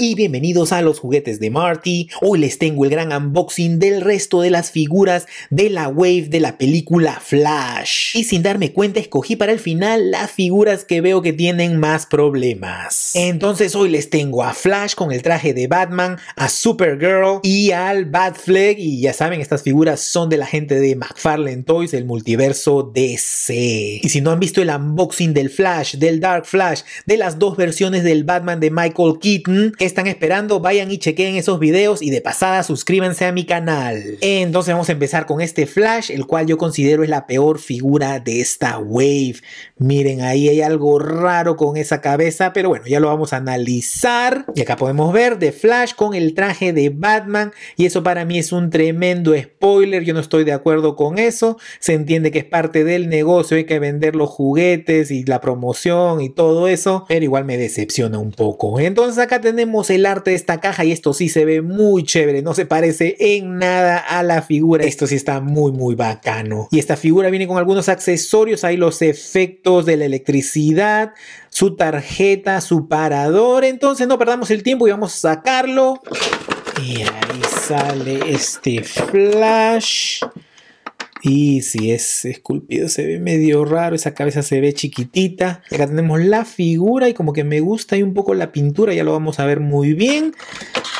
y bienvenidos a los juguetes de Marty. Hoy les tengo el gran unboxing del resto de las figuras de la Wave de la película Flash. Y sin darme cuenta escogí para el final las figuras que veo que tienen más problemas. Entonces hoy les tengo a Flash con el traje de Batman, a Supergirl y al Batfleck. Y ya saben, estas figuras son de la gente de McFarlane Toys, el multiverso DC. Y si no han visto el unboxing del Flash, del Dark Flash, de las dos versiones del Batman de Michael Keaton, están esperando? Vayan y chequen esos videos y de pasada suscríbanse a mi canal. Entonces vamos a empezar con este Flash, el cual yo considero es la peor figura de esta wave. Miren, ahí hay algo raro con esa cabeza, pero bueno, ya lo vamos a analizar. Y acá podemos ver de Flash con el traje de Batman y eso para mí es un tremendo spoiler, yo no estoy de acuerdo con eso. Se entiende que es parte del negocio, hay que vender los juguetes y la promoción y todo eso, pero igual me decepciona un poco. Entonces acá tenemos el arte de esta caja y esto sí se ve muy chévere, no se parece en nada a la figura. Esto sí está muy muy bacano. Y esta figura viene con algunos accesorios, ahí los efectos de la electricidad, su tarjeta, su parador. Entonces no perdamos el tiempo y vamos a sacarlo. Y ahí sale este flash. Y si es esculpido, se ve medio raro, esa cabeza se ve chiquitita. acá tenemos la figura y como que me gusta y un poco la pintura, ya lo vamos a ver muy bien.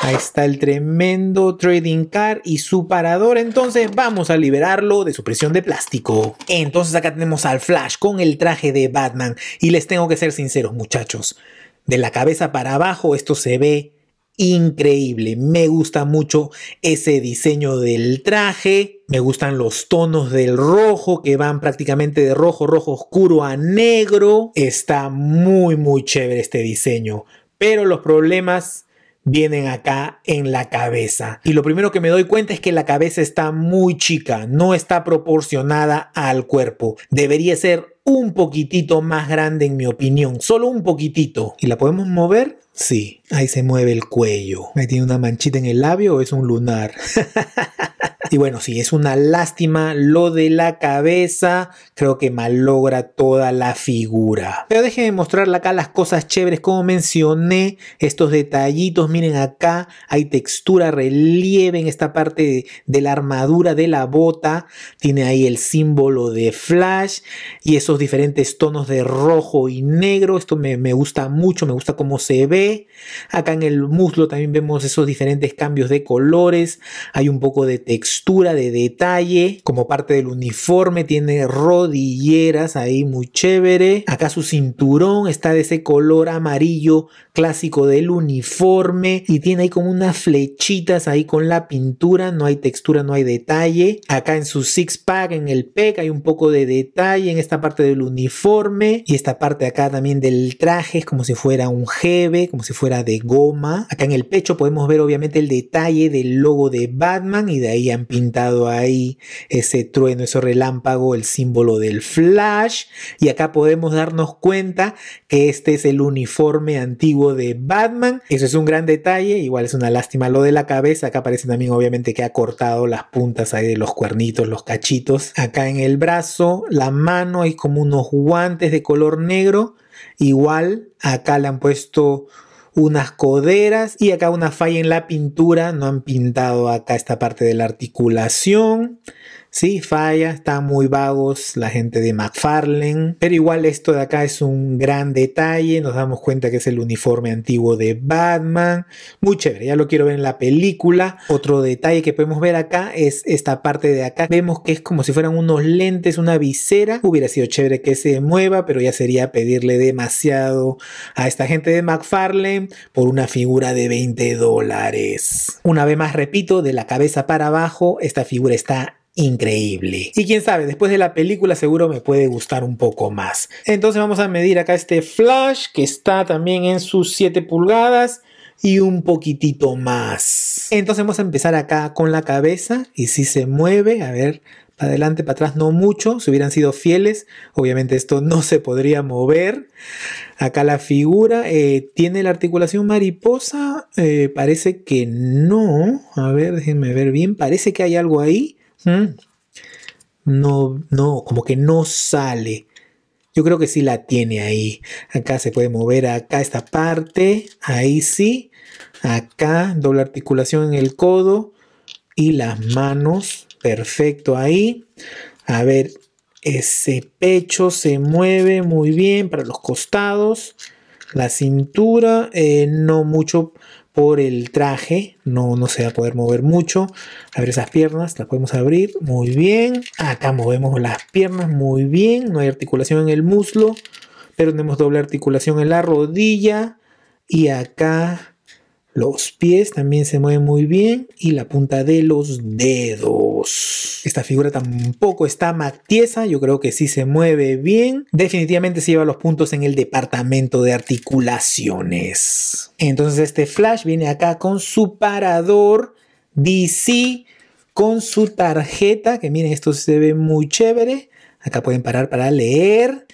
Ahí está el tremendo trading card y su parador. Entonces vamos a liberarlo de su presión de plástico. Entonces acá tenemos al Flash con el traje de Batman. Y les tengo que ser sinceros muchachos. De la cabeza para abajo esto se ve increíble. Me gusta mucho ese diseño del traje. Me gustan los tonos del rojo que van prácticamente de rojo, rojo oscuro a negro. Está muy, muy chévere este diseño. Pero los problemas vienen acá en la cabeza. Y lo primero que me doy cuenta es que la cabeza está muy chica, no está proporcionada al cuerpo. Debería ser un poquitito más grande en mi opinión, solo un poquitito. ¿Y la podemos mover? Sí, ahí se mueve el cuello. ¿Me tiene una manchita en el labio o es un lunar. Y bueno, si es una lástima lo de la cabeza, creo que malogra toda la figura. Pero déjenme mostrarle acá las cosas chéveres, como mencioné, estos detallitos, miren acá, hay textura, relieve en esta parte de, la armadura de la bota, tiene ahí el símbolo de Flash y esos diferentes tonos de rojo y negro, esto me gusta mucho, me gusta cómo se ve. Acá en el muslo también vemos esos diferentes cambios de colores, hay un poco de textura de detalle como parte del uniforme, tiene rodilleras ahí muy chévere. Acá su cinturón está de ese color amarillo clásico del uniforme y tiene ahí como unas flechitas ahí con la pintura, no hay textura, no hay detalle. Acá en su six pack, en el pec, hay un poco de detalle en esta parte del uniforme y esta parte acá también del traje es como si fuera un jeve como si fuera de goma. Acá en el pecho podemos ver obviamente el detalle del logo de Batman y de ahí en pintado ahí, ese trueno, ese relámpago, el símbolo del Flash. Y acá podemos darnos cuenta que este es el uniforme antiguo de Batman. Eso es un gran detalle, igual es una lástima lo de la cabeza. Acá parece también obviamente que ha cortado las puntas ahí de los cuernitos, los cachitos. Acá en el brazo, la mano, hay como unos guantes de color negro. Igual acá le han puesto unas coderas y acá una falla en la pintura, no han pintado acá esta parte de la articulación. Sí, falla, están muy vagos la gente de McFarlane, pero igual esto de acá es un gran detalle, nos damos cuenta que es el uniforme antiguo de Batman, muy chévere, ya lo quiero ver en la película. Otro detalle que podemos ver acá es esta parte de acá, vemos que es como si fueran unos lentes, una visera, hubiera sido chévere que se mueva, pero ya sería pedirle demasiado a esta gente de McFarlane por una figura de 20 dólares. Una vez más repito, de la cabeza para abajo, esta figura está increíble. Y quién sabe, después de la película seguro me puede gustar un poco más. Entonces vamos a medir acá este flash que está también en sus 7 pulgadas y un poquitito más. Entonces vamos a empezar acá con la cabeza y si se mueve, a ver, para adelante, para atrás, no mucho, si hubieran sido fieles, obviamente esto no se podría mover. Acá la figura, eh, ¿tiene la articulación mariposa? Eh, parece que no, a ver, déjenme ver bien, parece que hay algo ahí. No, no, como que no sale. Yo creo que sí la tiene ahí. Acá se puede mover acá esta parte. Ahí sí. Acá doble articulación en el codo y las manos. Perfecto ahí. A ver, ese pecho se mueve muy bien para los costados. La cintura eh, no mucho por el traje, no, no se va a poder mover mucho. A ver esas piernas, las podemos abrir, muy bien. Acá movemos las piernas, muy bien. No hay articulación en el muslo, pero tenemos doble articulación en la rodilla. Y acá los pies también se mueven muy bien y la punta de los dedos. Esta figura tampoco está matiesa, yo creo que sí se mueve bien. Definitivamente se lleva los puntos en el departamento de articulaciones. Entonces este Flash viene acá con su parador DC, con su tarjeta, que miren, esto se ve muy chévere. Acá pueden parar para leer.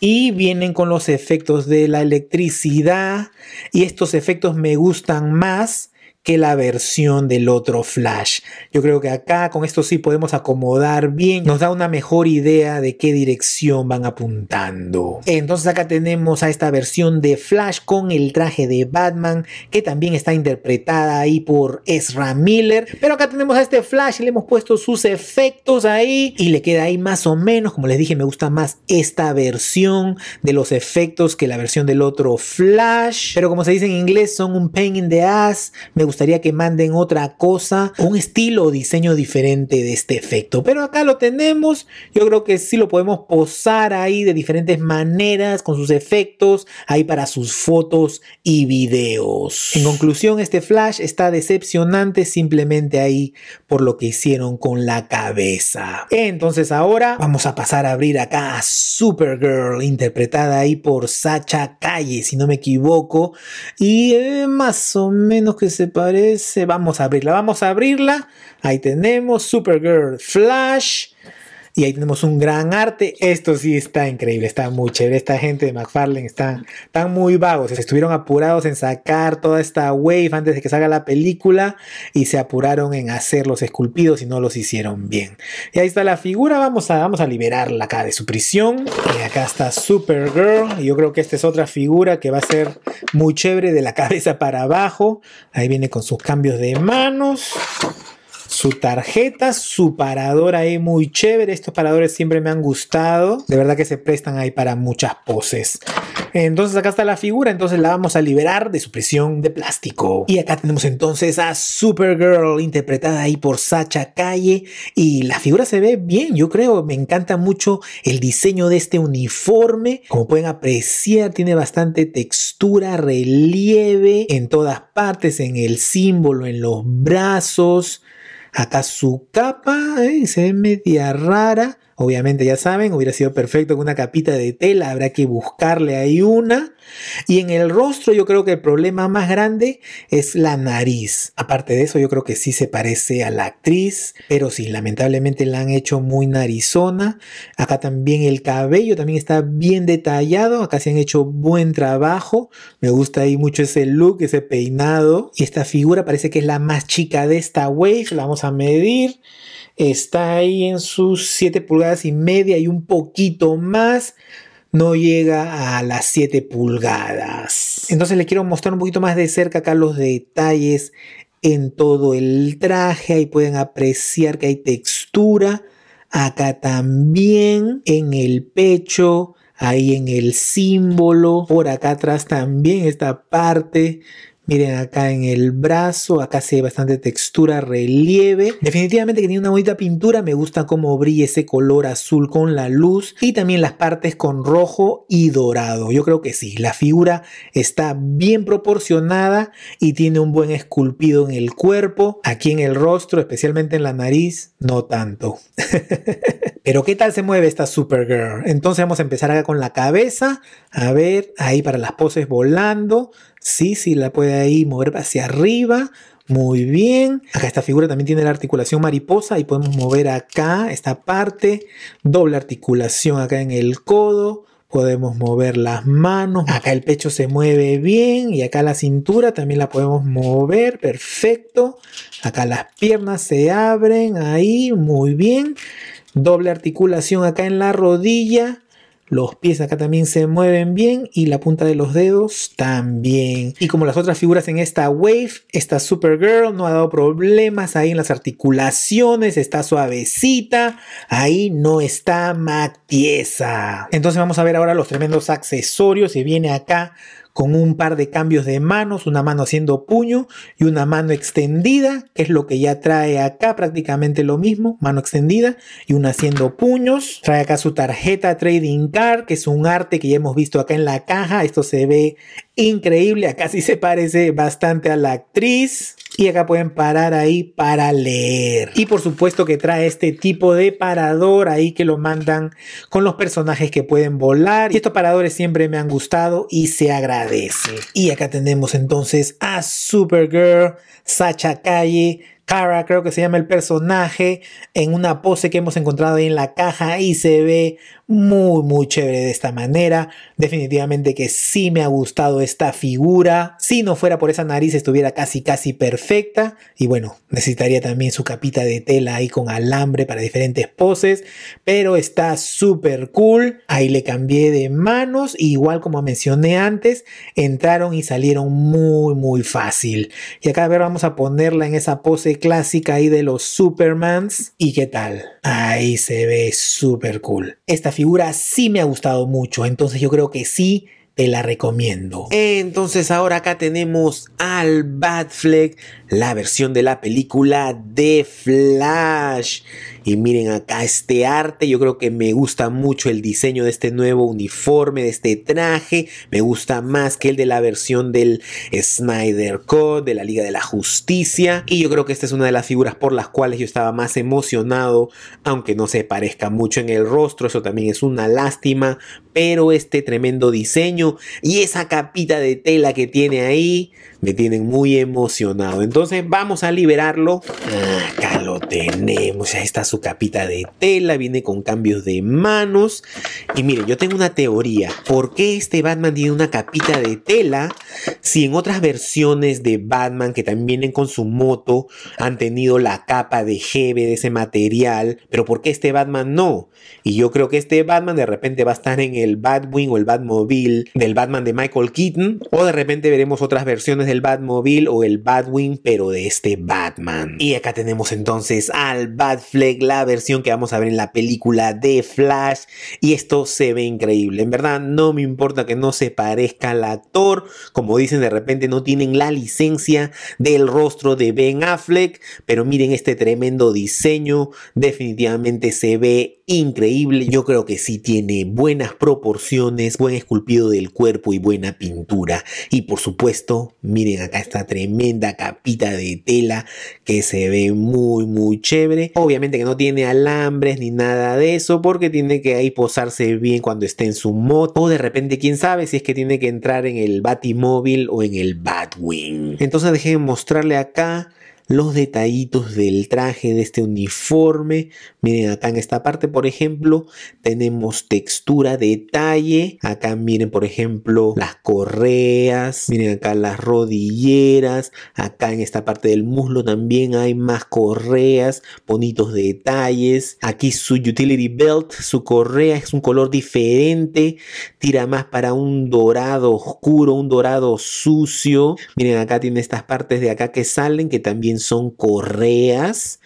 Y vienen con los efectos de la electricidad. Y estos efectos me gustan más que la versión del otro Flash. Yo creo que acá con esto sí podemos acomodar bien, nos da una mejor idea de qué dirección van apuntando. Entonces acá tenemos a esta versión de Flash con el traje de Batman, que también está interpretada ahí por Ezra Miller. Pero acá tenemos a este Flash, y le hemos puesto sus efectos ahí y le queda ahí más o menos, como les dije, me gusta más esta versión de los efectos que la versión del otro Flash. Pero como se dice en inglés, son un pain in the ass. Me gusta gustaría que manden otra cosa, un estilo o diseño diferente de este efecto. Pero acá lo tenemos, yo creo que sí lo podemos posar ahí de diferentes maneras, con sus efectos, ahí para sus fotos y videos. En conclusión, este flash está decepcionante simplemente ahí por lo que hicieron con la cabeza. Entonces ahora vamos a pasar a abrir acá a Supergirl, interpretada ahí por Sacha Calle, si no me equivoco, y eh, más o menos que se parece? Vamos a abrirla, vamos a abrirla. Ahí tenemos Supergirl, Flash, y ahí tenemos un gran arte. Esto sí está increíble, está muy chévere. Esta gente de McFarlane están, tan muy vagos. Estuvieron apurados en sacar toda esta wave antes de que salga la película y se apuraron en hacer los esculpidos y no los hicieron bien. Y ahí está la figura. Vamos a, vamos a liberarla acá de su prisión. Y acá está Supergirl. Yo creo que esta es otra figura que va a ser muy chévere de la cabeza para abajo. Ahí viene con sus cambios de manos su tarjeta, su paradora ahí muy chévere. Estos paradores siempre me han gustado. De verdad que se prestan ahí para muchas poses. Entonces acá está la figura, entonces la vamos a liberar de su presión de plástico. Y acá tenemos entonces a Supergirl, interpretada ahí por Sacha Calle. Y la figura se ve bien, yo creo. Me encanta mucho el diseño de este uniforme. Como pueden apreciar, tiene bastante textura, relieve en todas partes, en el símbolo, en los brazos. Acá su capa ¿eh? se media rara. Obviamente ya saben, hubiera sido perfecto con una capita de tela, habrá que buscarle ahí una. Y en el rostro yo creo que el problema más grande es la nariz. Aparte de eso yo creo que sí se parece a la actriz, pero sí, lamentablemente la han hecho muy narizona. Acá también el cabello también está bien detallado, acá se han hecho buen trabajo. Me gusta ahí mucho ese look, ese peinado. Y esta figura parece que es la más chica de esta wave, la vamos a medir está ahí en sus 7 pulgadas y media y un poquito más. No llega a las 7 pulgadas. Entonces les quiero mostrar un poquito más de cerca acá los detalles en todo el traje. Ahí pueden apreciar que hay textura. Acá también en el pecho. Ahí en el símbolo. Por acá atrás también esta parte Miren acá en el brazo, acá se ve bastante textura, relieve. Definitivamente que tiene una bonita pintura, me gusta cómo brilla ese color azul con la luz y también las partes con rojo y dorado. Yo creo que sí, la figura está bien proporcionada y tiene un buen esculpido en el cuerpo, aquí en el rostro, especialmente en la nariz, no tanto. Pero ¿qué tal se mueve esta Supergirl? Entonces vamos a empezar acá con la cabeza. A ver, ahí para las poses volando. Sí, sí, la puede ahí mover hacia arriba. Muy bien. Acá esta figura también tiene la articulación mariposa y podemos mover acá esta parte. Doble articulación acá en el codo. Podemos mover las manos. Acá el pecho se mueve bien y acá la cintura también la podemos mover. Perfecto. Acá las piernas se abren ahí. Muy bien doble articulación acá en la rodilla. Los pies acá también se mueven bien y la punta de los dedos también. Y como las otras figuras en esta Wave, esta Supergirl no ha dado problemas ahí en las articulaciones, está suavecita, ahí no está matieza. Entonces vamos a ver ahora los tremendos accesorios y viene acá con un par de cambios de manos, una mano haciendo puño y una mano extendida, que es lo que ya trae acá prácticamente lo mismo, mano extendida y una haciendo puños. Trae acá su tarjeta Trading Card, que es un arte que ya hemos visto acá en la caja, esto se ve increíble, acá sí se parece bastante a la actriz. Y acá pueden parar ahí para leer. Y por supuesto que trae este tipo de parador ahí que lo mandan con los personajes que pueden volar. Y estos paradores siempre me han gustado y se agradecen. Y acá tenemos entonces a Supergirl, Sacha Calle, Kara, creo que se llama el personaje, en una pose que hemos encontrado ahí en la caja y se ve muy, muy chévere de esta manera. Definitivamente que sí me ha gustado esta figura. Si no fuera por esa nariz, estuviera casi, casi perfecta. Y bueno, necesitaría también su capita de tela ahí con alambre para diferentes poses, pero está súper cool. Ahí le cambié de manos, igual como mencioné antes, entraron y salieron muy, muy fácil. Y acá a ver, vamos a ponerla en esa pose clásica ahí de los Supermans. ¿Y qué tal? Ahí se ve súper cool. Esta figura sí me ha gustado mucho, entonces yo creo que sí te la recomiendo. Entonces ahora acá tenemos al Batfleck, la versión de la película de Flash. Y miren acá este arte, yo creo que me gusta mucho el diseño de este nuevo uniforme, de este traje. Me gusta más que el de la versión del Snyder Code, de la Liga de la Justicia. Y yo creo que esta es una de las figuras por las cuales yo estaba más emocionado, aunque no se parezca mucho en el rostro, eso también es una lástima. Pero este tremendo diseño y esa capita de tela que tiene ahí. Me tienen muy emocionado. Entonces vamos a liberarlo. Acá lo tenemos. ahí está su capita de tela. Viene con cambios de manos. Y mire, yo tengo una teoría. ¿Por qué este Batman tiene una capita de tela? Si en otras versiones de Batman que también vienen con su moto han tenido la capa de jeve de ese material. Pero ¿por qué este Batman no? Y yo creo que este Batman de repente va a estar en el Batwing o el Batmobile del Batman de Michael Keaton. O de repente veremos otras versiones el Batmobile o el Batwing, pero de este Batman. Y acá tenemos entonces al Batfleck, la versión que vamos a ver en la película de Flash. Y esto se ve increíble. En verdad, no me importa que no se parezca al actor. Como dicen, de repente no tienen la licencia del rostro de Ben Affleck. Pero miren este tremendo diseño. Definitivamente se ve increíble. Yo creo que sí tiene buenas proporciones, buen esculpido del cuerpo y buena pintura. Y por supuesto, miren acá esta tremenda capita de tela que se ve muy, muy chévere. Obviamente que no tiene alambres ni nada de eso porque tiene que ahí posarse bien cuando esté en su moto O de repente, quién sabe si es que tiene que entrar en el Batimóvil o en el Batwing. Entonces dejen mostrarle acá los detallitos del traje, de este uniforme. Miren acá en esta parte, por ejemplo, tenemos textura, detalle. Acá miren, por ejemplo, las correas. Miren acá las rodilleras. Acá en esta parte del muslo también hay más correas, bonitos detalles. Aquí su utility belt, su correa es un color diferente. Tira más para un dorado oscuro, un dorado sucio. Miren acá tiene estas partes de acá que salen que también son correas.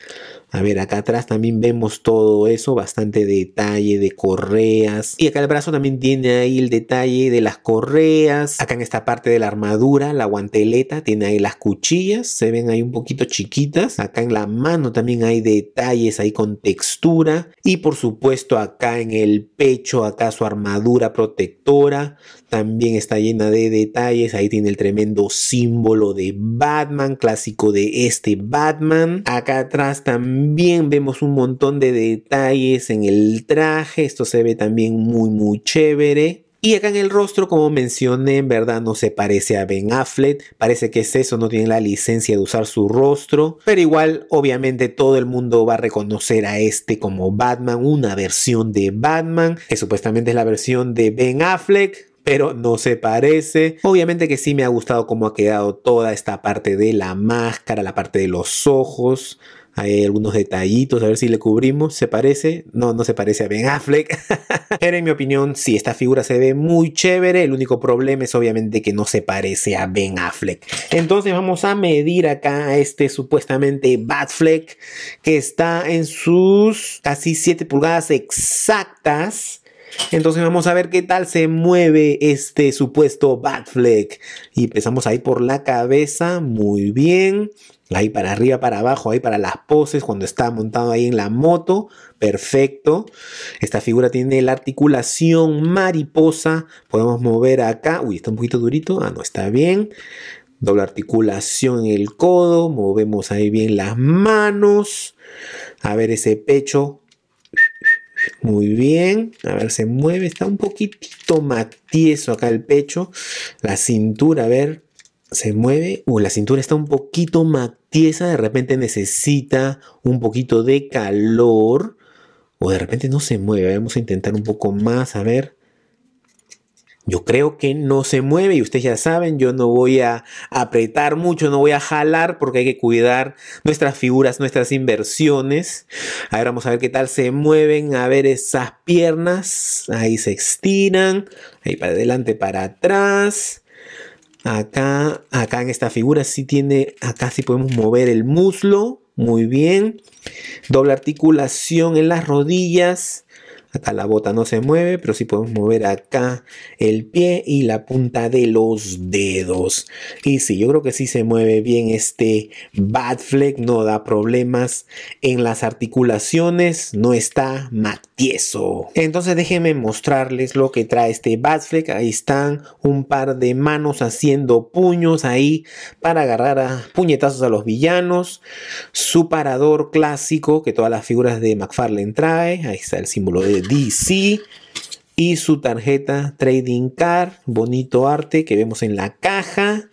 A ver, acá atrás también vemos todo eso, bastante detalle de correas. Y acá el brazo también tiene ahí el detalle de las correas. Acá en esta parte de la armadura, la guanteleta, tiene ahí las cuchillas, se ven ahí un poquito chiquitas. Acá en la mano también hay detalles ahí con textura. Y por supuesto acá en el pecho, acá su armadura protectora también está llena de detalles. Ahí tiene el tremendo símbolo de Batman, clásico de este Batman. Acá atrás también vemos un montón de detalles en el traje. Esto se ve también muy, muy chévere. Y acá en el rostro, como mencioné, en verdad no se parece a Ben Affleck. Parece que es eso, no tiene la licencia de usar su rostro. Pero igual, obviamente, todo el mundo va a reconocer a este como Batman, una versión de Batman, que supuestamente es la versión de Ben Affleck pero no se parece. Obviamente que sí me ha gustado cómo ha quedado toda esta parte de la máscara, la parte de los ojos. Hay algunos detallitos, a ver si le cubrimos. ¿Se parece? No, no se parece a Ben Affleck. Pero en mi opinión, sí, esta figura se ve muy chévere. El único problema es obviamente que no se parece a Ben Affleck. Entonces vamos a medir acá este supuestamente Batfleck que está en sus casi 7 pulgadas exactas. Entonces vamos a ver qué tal se mueve este supuesto Batfleck. Y empezamos ahí por la cabeza, muy bien. Ahí para arriba, para abajo, ahí para las poses, cuando está montado ahí en la moto. Perfecto. Esta figura tiene la articulación mariposa. Podemos mover acá. Uy, está un poquito durito. Ah, no, está bien. Doble articulación en el codo. Movemos ahí bien las manos. A ver ese pecho muy bien. A ver, se mueve. Está un poquitito matieso acá el pecho. La cintura, a ver. Se mueve. o uh, la cintura está un poquito matiesa. De repente necesita un poquito de calor. O de repente no se mueve. Vamos a intentar un poco más. A ver. Yo creo que no se mueve y ustedes ya saben, yo no voy a apretar mucho, no voy a jalar porque hay que cuidar nuestras figuras, nuestras inversiones. A ver, vamos a ver qué tal se mueven, a ver esas piernas, ahí se estiran, ahí para adelante, para atrás. Acá, acá en esta figura sí tiene, acá sí podemos mover el muslo, muy bien. Doble articulación en las rodillas. Acá la bota no se mueve, pero sí podemos mover acá el pie y la punta de los dedos. Y sí, yo creo que sí se mueve bien este Batfleck, no da problemas en las articulaciones, no está matieso. Entonces déjenme mostrarles lo que trae este Batfleck. Ahí están un par de manos haciendo puños ahí para agarrar puñetazos a los villanos. Su parador clásico que todas las figuras de McFarlane trae. Ahí está el símbolo de DC y su tarjeta Trading Card, bonito arte que vemos en la caja.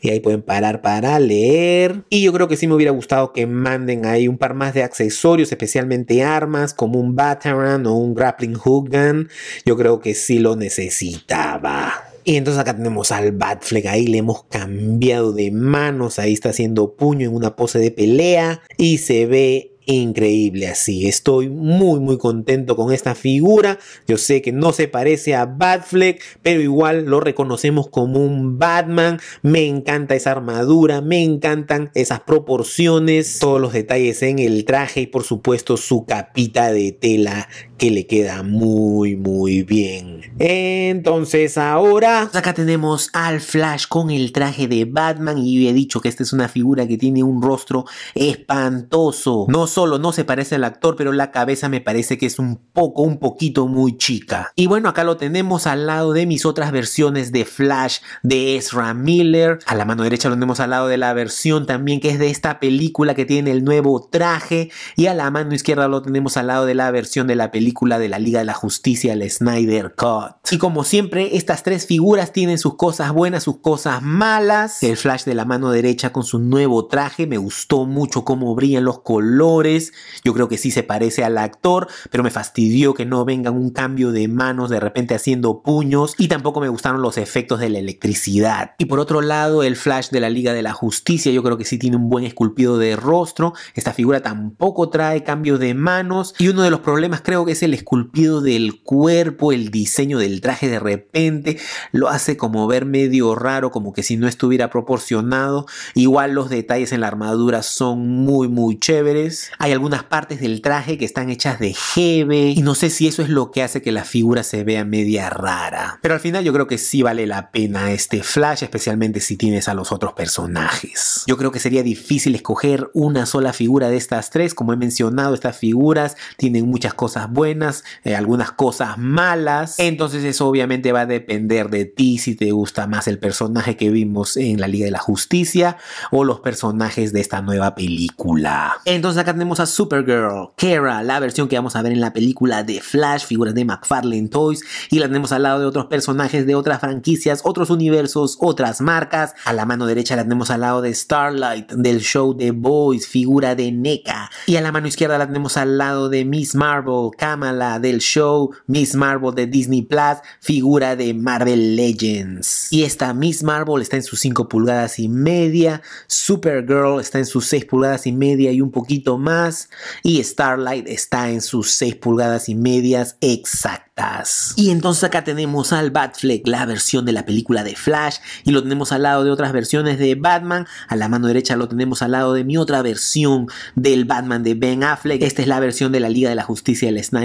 Y ahí pueden parar para leer. Y yo creo que sí me hubiera gustado que manden ahí un par más de accesorios, especialmente armas, como un Batarang o un Grappling Hook Gun. Yo creo que sí lo necesitaba. Y entonces acá tenemos al Batfleck, ahí le hemos cambiado de manos, ahí está haciendo puño en una pose de pelea y se ve increíble así. Estoy muy muy contento con esta figura. Yo sé que no se parece a Batfleck, pero igual lo reconocemos como un Batman. Me encanta esa armadura, me encantan esas proporciones, todos los detalles en el traje y por supuesto su capita de tela que le queda muy muy bien. Entonces ahora... Pues acá tenemos al Flash con el traje de Batman y he dicho que esta es una figura que tiene un rostro espantoso. No solo no se parece al actor, pero la cabeza me parece que es un poco, un poquito muy chica. Y bueno, acá lo tenemos al lado de mis otras versiones de Flash de Ezra Miller. A la mano derecha lo tenemos al lado de la versión también que es de esta película que tiene el nuevo traje. Y a la mano izquierda lo tenemos al lado de la versión de la película de la Liga de la Justicia, el Snyder Cut. Y como siempre, estas tres figuras tienen sus cosas buenas, sus cosas malas. El Flash de la mano derecha con su nuevo traje, me gustó mucho cómo brillan los colores. Yo creo que sí se parece al actor, pero me fastidió que no vengan un cambio de manos de repente haciendo puños. Y tampoco me gustaron los efectos de la electricidad. Y por otro lado, el Flash de la Liga de la Justicia, yo creo que sí tiene un buen esculpido de rostro. Esta figura tampoco trae cambio de manos. Y uno de los problemas creo que el esculpido del cuerpo, el diseño del traje de repente lo hace como ver medio raro, como que si no estuviera proporcionado. Igual los detalles en la armadura son muy muy chéveres. Hay algunas partes del traje que están hechas de jeve y no sé si eso es lo que hace que la figura se vea media rara. Pero al final yo creo que sí vale la pena este Flash, especialmente si tienes a los otros personajes. Yo creo que sería difícil escoger una sola figura de estas tres, como he mencionado, estas figuras tienen muchas cosas buenas eh, algunas cosas malas. Entonces eso obviamente va a depender de ti si te gusta más el personaje que vimos en la Liga de la Justicia o los personajes de esta nueva película. Entonces acá tenemos a Supergirl, Kara, la versión que vamos a ver en la película de Flash, figuras de McFarlane Toys y la tenemos al lado de otros personajes de otras franquicias, otros universos, otras marcas. A la mano derecha la tenemos al lado de Starlight del show The Boys, figura de NECA y a la mano izquierda la tenemos al lado de Miss Marvel, la del show Miss Marvel de Disney Plus, figura de Marvel Legends. Y esta Miss Marvel está en sus 5 pulgadas y media, Supergirl está en sus 6 pulgadas y media y un poquito más, y Starlight está en sus 6 pulgadas y medias exactas. Y entonces acá tenemos al Batfleck, la versión de la película de Flash, y lo tenemos al lado de otras versiones de Batman, a la mano derecha lo tenemos al lado de mi otra versión del Batman de Ben Affleck, esta es la versión de la Liga de la Justicia del Snyder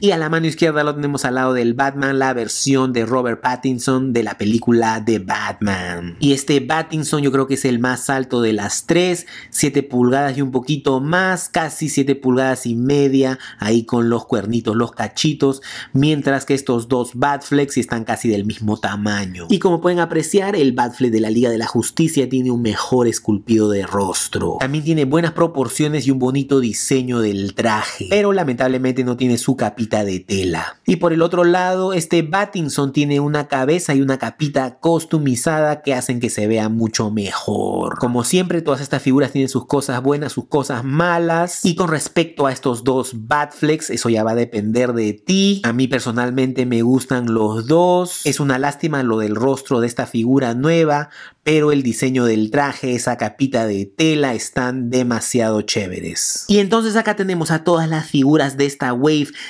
y a la mano izquierda lo tenemos al lado del Batman, la versión de Robert Pattinson de la película de Batman. Y este Pattinson yo creo que es el más alto de las tres, 7 pulgadas y un poquito más, casi 7 pulgadas y media, ahí con los cuernitos, los cachitos, mientras que estos dos Batflex están casi del mismo tamaño. Y como pueden apreciar, el Batflex de la Liga de la Justicia tiene un mejor esculpido de rostro. También tiene buenas proporciones y un bonito diseño del traje, pero lamentablemente no tiene su capita de tela. Y por el otro lado, este Battinson tiene una cabeza y una capita costumizada que hacen que se vea mucho mejor. Como siempre, todas estas figuras tienen sus cosas buenas, sus cosas malas. Y con respecto a estos dos Batflex, eso ya va a depender de ti. A mí personalmente me gustan los dos. Es una lástima lo del rostro de esta figura nueva, pero el diseño del traje, esa capita de tela, están demasiado chéveres. Y entonces acá tenemos a todas las figuras de esta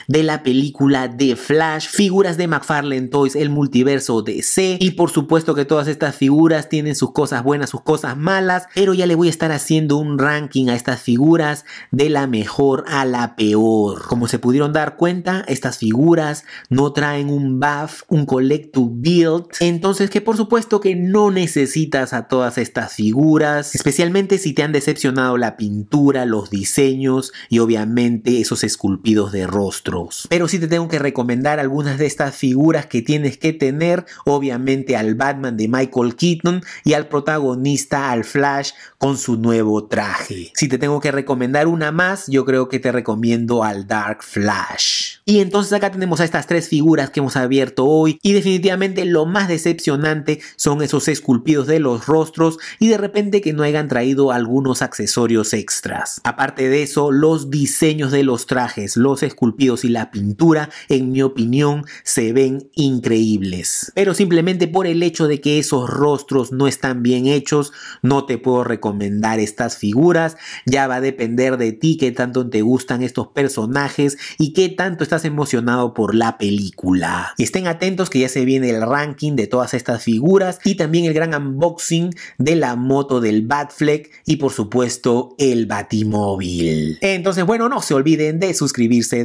de la película de Flash, figuras de McFarlane Toys, el multiverso DC y por supuesto que todas estas figuras tienen sus cosas buenas, sus cosas malas, pero ya le voy a estar haciendo un ranking a estas figuras de la mejor a la peor. Como se pudieron dar cuenta, estas figuras no traen un buff, un collect to build, entonces que por supuesto que no necesitas a todas estas figuras, especialmente si te han decepcionado la pintura, los diseños y obviamente esos esculpidos de rojo. Pero sí te tengo que recomendar algunas de estas figuras que tienes que tener, obviamente al Batman de Michael Keaton y al protagonista, al Flash, con su nuevo traje. Si te tengo que recomendar una más, yo creo que te recomiendo al Dark Flash. Y entonces acá tenemos a estas tres figuras que hemos abierto hoy y definitivamente lo más decepcionante son esos esculpidos de los rostros y de repente que no hayan traído algunos accesorios extras. Aparte de eso, los diseños de los trajes, los esculpidos y la pintura, en mi opinión, se ven increíbles. Pero simplemente por el hecho de que esos rostros no están bien hechos, no te puedo recomendar estas figuras. Ya va a depender de ti qué tanto te gustan estos personajes y qué tanto estás emocionado por la película. Y estén atentos que ya se viene el ranking de todas estas figuras y también el gran unboxing de la moto del Batfleck y por supuesto el Batimóvil. Entonces, bueno, no se olviden de suscribirse,